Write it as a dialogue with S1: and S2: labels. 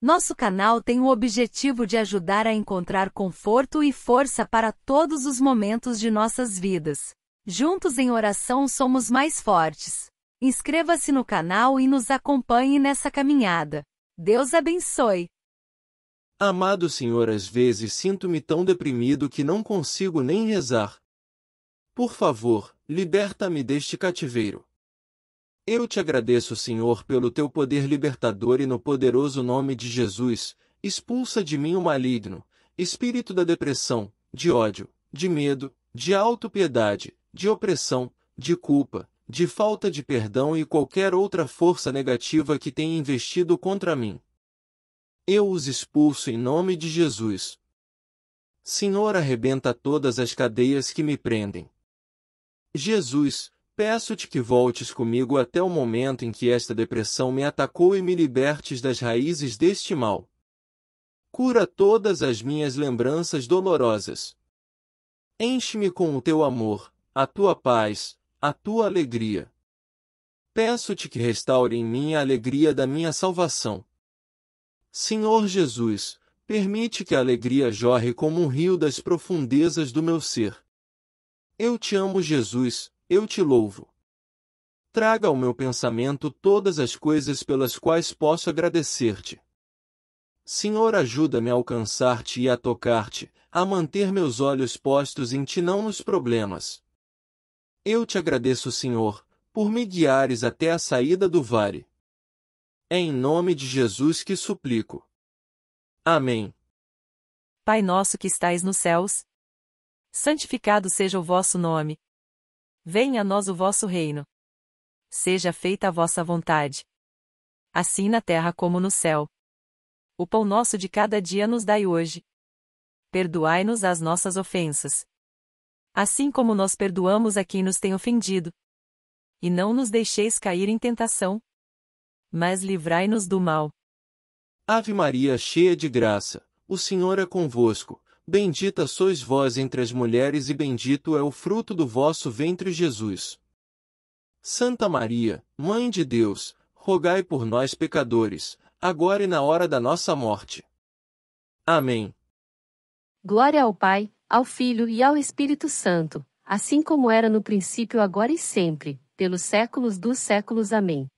S1: Nosso canal tem o objetivo de ajudar a encontrar conforto e força para todos os momentos de nossas vidas. Juntos em oração somos mais fortes. Inscreva-se no canal e nos acompanhe nessa caminhada. Deus abençoe.
S2: Amado Senhor, às vezes sinto-me tão deprimido que não consigo nem rezar. Por favor, liberta-me deste cativeiro. Eu te agradeço, Senhor, pelo teu poder libertador e no poderoso nome de Jesus, expulsa de mim o maligno, espírito da depressão, de ódio, de medo, de autopiedade, de opressão, de culpa, de falta de perdão e qualquer outra força negativa que tenha investido contra mim. Eu os expulso em nome de Jesus. Senhor, arrebenta todas as cadeias que me prendem. Jesus, Peço-te que voltes comigo até o momento em que esta depressão me atacou e me libertes das raízes deste mal. Cura todas as minhas lembranças dolorosas. Enche-me com o teu amor, a tua paz, a tua alegria. Peço-te que restaure em mim a alegria da minha salvação. Senhor Jesus, permite que a alegria jorre como um rio das profundezas do meu ser. Eu te amo, Jesus, eu te louvo. Traga ao meu pensamento todas as coisas pelas quais posso agradecer-te. Senhor, ajuda-me a alcançar-te e a tocar-te, a manter meus olhos postos em ti não nos problemas. Eu te agradeço, Senhor, por me guiares até a saída do vale. É em nome de Jesus que suplico. Amém.
S1: Pai nosso que estais nos céus, santificado seja o vosso nome Venha a nós o vosso reino. Seja feita a vossa vontade. Assim na terra como no céu. O pão nosso de cada dia nos dai hoje. Perdoai-nos as nossas ofensas. Assim como nós perdoamos a quem nos tem ofendido. E não nos deixeis cair em tentação. Mas livrai-nos do mal.
S2: Ave Maria, cheia de graça, o Senhor é convosco. Bendita sois vós entre as mulheres e bendito é o fruto do vosso ventre Jesus. Santa Maria, Mãe de Deus, rogai por nós pecadores, agora e na hora da nossa morte. Amém.
S1: Glória ao Pai, ao Filho e ao Espírito Santo, assim como era no princípio, agora e sempre, pelos séculos dos séculos. Amém.